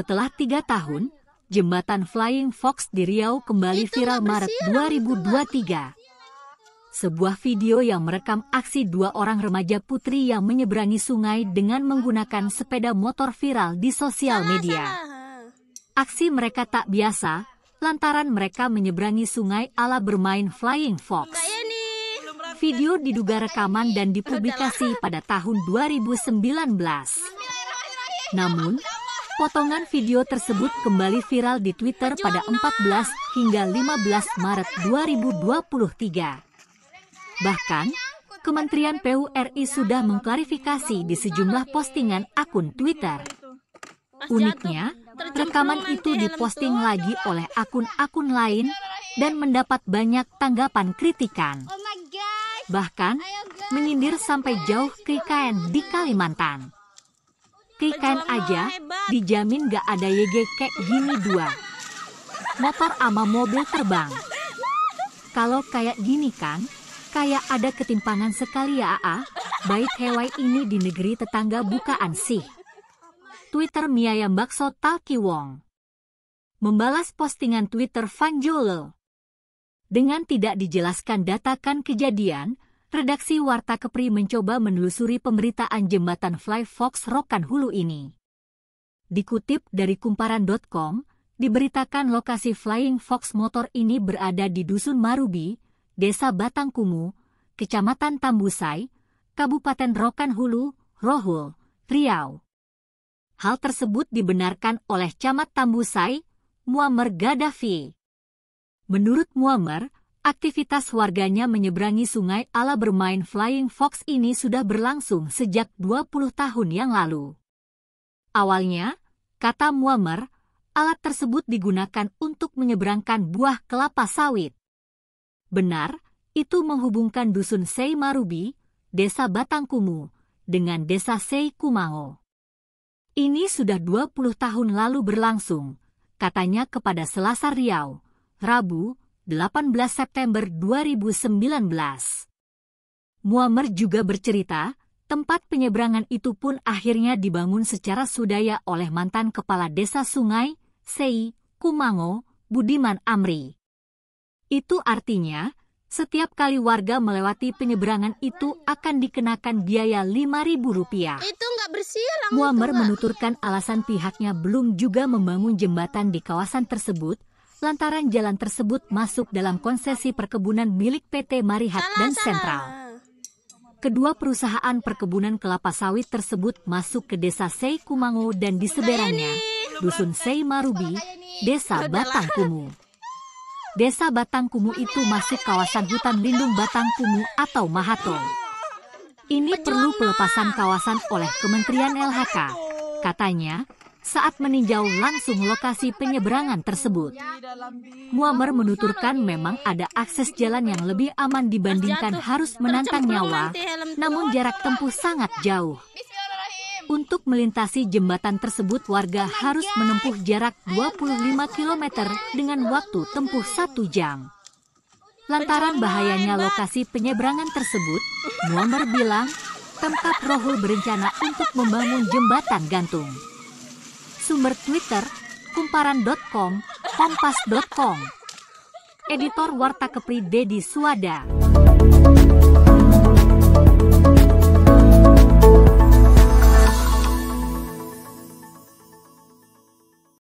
Setelah tiga tahun, jembatan Flying Fox di Riau kembali viral Maret 2023. Sebuah video yang merekam aksi dua orang remaja putri yang menyeberangi sungai dengan menggunakan sepeda motor viral di sosial media. Aksi mereka tak biasa, lantaran mereka menyeberangi sungai ala bermain Flying Fox. Ya, video diduga rekaman dan dipublikasi pada tahun 2019. Namun, Potongan video tersebut kembali viral di Twitter pada 14 hingga 15 Maret 2023. Bahkan, Kementerian PURI sudah mengklarifikasi di sejumlah postingan akun Twitter. Uniknya, rekaman itu diposting lagi oleh akun-akun lain dan mendapat banyak tanggapan kritikan. Oh Bahkan, menyindir sampai jauh ke IKN di Kalimantan. Buktikan aja, dijamin gak ada YG kayak gini dua. Motor ama mobil terbang. Kalau kayak gini kan, kayak ada ketimpangan sekali ya AA, baik hewai ini di negeri tetangga bukaan sih. Twitter Miayam Bakso Talki Wong Membalas postingan Twitter Van Dengan tidak dijelaskan datakan kejadian, redaksi Warta Kepri mencoba menelusuri pemberitaan jembatan Fly Fox Rokan Hulu ini. Dikutip dari kumparan.com, diberitakan lokasi Flying Fox motor ini berada di Dusun Marubi, Desa Batangkumu, Kecamatan Tambusai, Kabupaten Rokan Hulu, Rohul, Riau. Hal tersebut dibenarkan oleh Camat Tambusai, Muammar Gaddafi. Menurut Muammar, Aktivitas warganya menyeberangi sungai ala bermain flying fox ini sudah berlangsung sejak 20 tahun yang lalu. Awalnya, kata Muammer, alat tersebut digunakan untuk menyeberangkan buah kelapa sawit. Benar, itu menghubungkan dusun Sei Marubi, desa Batangkumu, dengan desa Sei Kumango. Ini sudah 20 tahun lalu berlangsung, katanya kepada Selasa Riau, Rabu, 18 September 2019. Muammar juga bercerita, tempat penyeberangan itu pun akhirnya dibangun secara sudaya oleh mantan kepala desa sungai, Sei, Kumango, Budiman Amri. Itu artinya, setiap kali warga melewati penyeberangan itu akan dikenakan biaya Rp5.000. Itu nggak bersih Muammar menuturkan alasan pihaknya belum juga membangun jembatan di kawasan tersebut lantaran jalan tersebut masuk dalam konsesi perkebunan milik PT Marihat salah, dan Sentral. Kedua perusahaan perkebunan kelapa sawit tersebut masuk ke desa Sei Kumango dan di seberangnya, Dusun Sei Marubi, Desa Batang Kumu. Desa Batang Kumu itu masuk kawasan hutan lindung Batang Kumu atau Mahato. Ini perlu pelepasan kawasan oleh Kementerian LHK. Katanya, saat meninjau langsung lokasi penyeberangan tersebut. Muammar menuturkan memang ada akses jalan yang lebih aman dibandingkan harus menantang nyawa, namun jarak tempuh sangat jauh. Untuk melintasi jembatan tersebut, warga oh harus menempuh jarak 25 km dengan waktu tempuh satu jam. Lantaran bahayanya lokasi penyeberangan tersebut, Muammar bilang, tempat Rohul berencana untuk membangun jembatan gantung sumber Twitter kumparan.com, kompas.com. Editor Warta Kepri Dedi Suwada.